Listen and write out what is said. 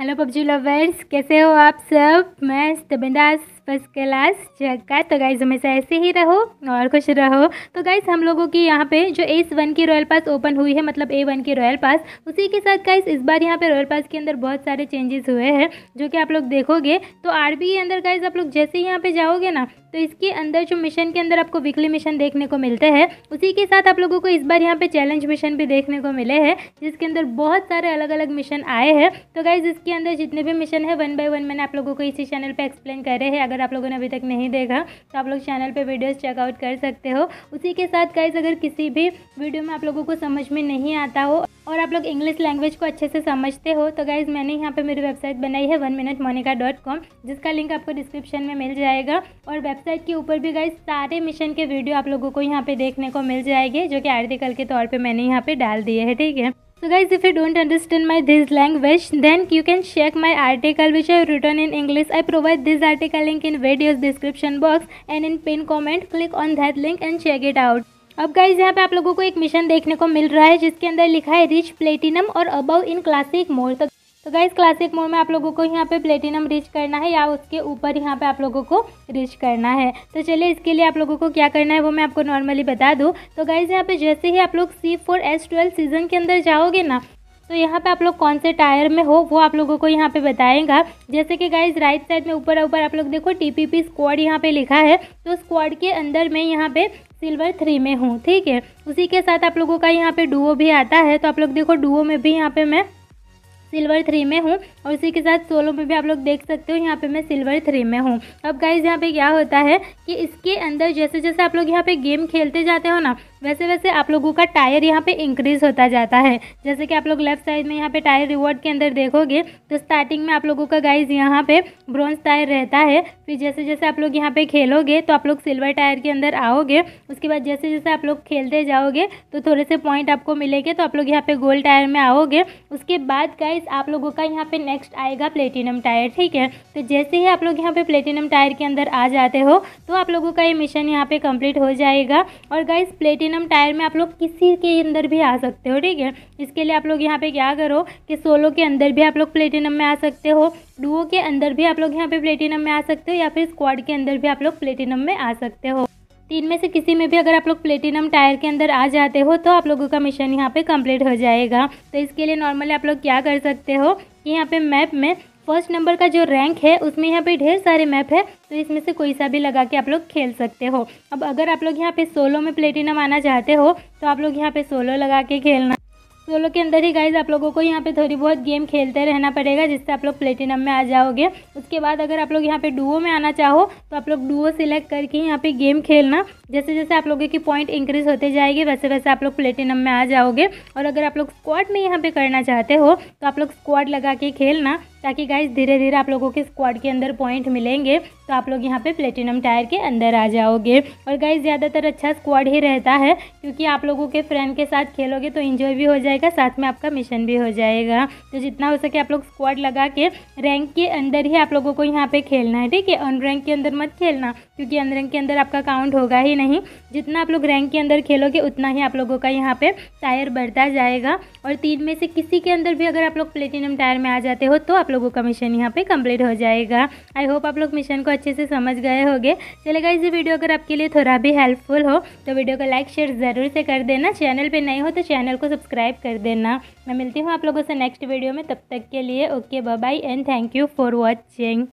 hello PUBG lovers कैसे हो आप सब मैं बिंदास फर्स्ट क्लास जगह तो गाइज हमेशा ऐसे ही रहो और खुश रहो तो गाइज हम लोगों की यहाँ पे जो एस वन की रॉयल पास ओपन हुई है मतलब ए वन की रॉयल पास उसी के साथ गाइज इस बार यहाँ पे रॉयल पास के अंदर बहुत सारे चेंजेस हुए हैं जो कि आप लोग देखोगे तो आर के अंदर गाइज आप लोग जैसे ही यहाँ पर जाओगे ना तो इसके अंदर जो मिशन के अंदर आपको वीकली मिशन देखने को मिलते हैं उसी के साथ आप लोगों को इस बार यहाँ पे चैलेंज मिशन भी देखने को मिले हैं जिसके अंदर बहुत सारे अलग अलग मिशन आए हैं तो गाइज इसके अंदर जितने भी मिशन है वन बाय वन मैंने आप लोगों को इसी चैनल पर एक्सप्लेन करे हैं अगर आप लोगों ने अभी तक नहीं देखा तो आप लोग चैनल पर वीडियोज़ चेकआउट कर सकते हो उसी के साथ गाइज अगर किसी भी वीडियो में आप लोगों को समझ में नहीं आता हो और आप लोग इंग्लिश लैंग्वेज को अच्छे से समझते हो तो गाइज मैंने यहाँ पे मेरी वेबसाइट बनाई है one minute Monika dot com जिसका लिंक आपको डिस्क्रिप्शन में मिल जाएगा और वेबसाइट के ऊपर भी गाइज सारे मिशन के वीडियो आप लोगों को यहाँ पे देखने को मिल जाएंगे जो कि आर्टिकल के तौर पे मैंने यहाँ पे डाल दिए है ठीक है तो guys if you don't understand my this language then you can check my article which I written in English I provide this article link in videos description box and in pin comment click on that link and check it out अब guys यहाँ पे आप लोगों को एक mission देखने को मिल रहा है जिसके अंदर लिखा है रिच प्लेटिनम और अबव इन क्लासिक मोड तो तो गाइज क्लासिक मोड में आप लोगों को यहाँ पे प्लेटिनम रीच करना है या उसके ऊपर यहाँ पे आप लोगों को रीच करना है तो चलिए इसके लिए आप लोगों को क्या करना है वो मैं आपको नॉर्मली बता दूँ तो गाइज यहाँ पे जैसे ही आप लोग C four S twelve season के अंदर जाओगे ना तो यहाँ पे आप लोग कौन से टायर में हो वो आप लोगों को यहाँ पे बताएगा जैसे कि गाइज राइट साइड में ऊपर ऊपर आप लोग देखो टीपीपी स्क्वाड यहाँ पे लिखा है तो स्क्वाड के अंदर में यहाँ पे सिल्वर थ्री में हूँ ठीक है उसी के साथ आप लोगों का यहाँ पे डुओ भी आता है तो आप लोग देखो डुओ में भी यहाँ पे मैं सिल्वर थ्री में हूँ और उसी के साथ सोलो में भी आप लोग देख सकते हो यहाँ पे मैं सिल्वर थ्री में हूँ अब गाइज यहाँ पे क्या होता है कि इसके अंदर जैसे जैसे आप लोग यहाँ पे गेम खेलते जाते हो ना वैसे वैसे आप लोगों का टायर यहाँ पे इंक्रीज़ होता जाता है जैसे कि आप लोग लेफ्ट साइड में यहाँ पे टायर रिवॉर्ड के अंदर देखोगे तो स्टार्टिंग में आप लोगों का गाइज यहाँ पे ब्रॉन्ज टायर रहता है फिर जैसे जैसे आप लोग यहाँ पे खेलोगे तो आप लोग सिल्वर टायर के अंदर आओगे उसके बाद जैसे जैसे आप लोग खेलते जाओगे तो थोड़े से पॉइंट आपको मिलेंगे तो आप लोग यहाँ पे गोल्ड टायर में आओगे उसके बाद गाइज आप लोगों का यहाँ पे नेक्स्ट आएगा प्लेटिनम टायर ठीक है तो जैसे ही आप लोग यहाँ पे प्लेटिनम टायर के अंदर आ जाते हो तो आप लोगों का ये मिशन यहाँ पे कंप्लीट हो जाएगा और गाइज प्लेटिनम प्लेटिनम टायर में आप लोग किसी के अंदर भी आ सकते हो ठीक है इसके लिए आप लोग यहाँ पे क्या करो कि सोलो के अंदर भी आप लोग प्लेटिनम में आ सकते हो डुओ के अंदर भी आप लोग यहाँ पे प्लेटिनम में आ सकते हो या फिर स्क्वाड के अंदर भी आप लोग प्लेटिनम में आ सकते हो तीन में से किसी में भी अगर आप लोग प्लेटिनम टायर के अंदर आ जाते हो तो आप लोगों का मिशन यहाँ पे कंप्लीट हो जाएगा तो इसके लिए नॉर्मली आप लोग क्या कर सकते हो कि यहाँ पे मैप में फर्स्ट नंबर का जो रैंक है उसमें यहाँ पे ढेर सारे मैप है तो इसमें से कोई सा भी लगा के आप लोग खेल सकते हो अब अगर आप लोग यहाँ पे सोलो में प्लेटिनम आना चाहते हो तो आप लोग यहाँ पे सोलो लगा के खेलना सोलो के अंदर ही गाइज आप लोगों को यहाँ पे थोड़ी बहुत गेम खेलते रहना पड़ेगा जिससे आप लोग प्लेटिनम में आ जाओगे उसके बाद अगर आप लोग यहाँ पे डुओ में आना चाहो तो आप लोग डुओ सिलेक्ट करके यहाँ पे गेम खेलना जैसे जैसे आप लोगों की पॉइंट इंक्रीज़ होते जाएगी वैसे वैसे आप लोग प्लेटिनम में आ जाओगे और अगर आप लोग स्क्वाड में यहाँ पे करना चाहते हो तो आप लोग स्क्वाड लगा के खेलना ताकि गाइस धीरे धीरे आप लोगों के स्क्वाड के अंदर पॉइंट मिलेंगे तो आप लोग यहाँ पे प्लेटिनम टायर के अंदर आ जाओगे और गाइस ज़्यादातर अच्छा स्क्वाड ही रहता है क्योंकि आप लोगों के फ्रेंड के साथ खेलोगे तो इन्जॉय भी हो जाएगा साथ में आपका मिशन भी हो जाएगा तो जितना हो सके आप लोग स्क्वाड लगा के रैंक के अंदर ही आप लोगों को यहाँ पर खेलना है ठीक है अन रैंक के अंदर मत खेलना क्योंकि अन रैंक के अंदर आपका काउंट होगा ही नहीं नहीं जितना आप लोग रैंक के अंदर खेलोगे उतना ही आप लोगों का यहाँ पे टायर बढ़ता जाएगा और तीन में से किसी के अंदर भी अगर आप लोग प्लेटिनम टायर में आ जाते हो तो आप लोगों का मिशन यहाँ पे कंप्लीट हो जाएगा आई होप आप लोग मिशन को अच्छे से समझ गए होगे चलेगा इसे वीडियो अगर आपके लिए थोड़ा भी हेल्पफुल हो तो वीडियो को लाइक शेयर ज़रूर से कर देना चैनल पर नहीं हो तो चैनल को सब्सक्राइब कर देना मैं मिलती हूँ आप लोगों से नेक्स्ट वीडियो में तब तक के लिए okay bye and thank you for watching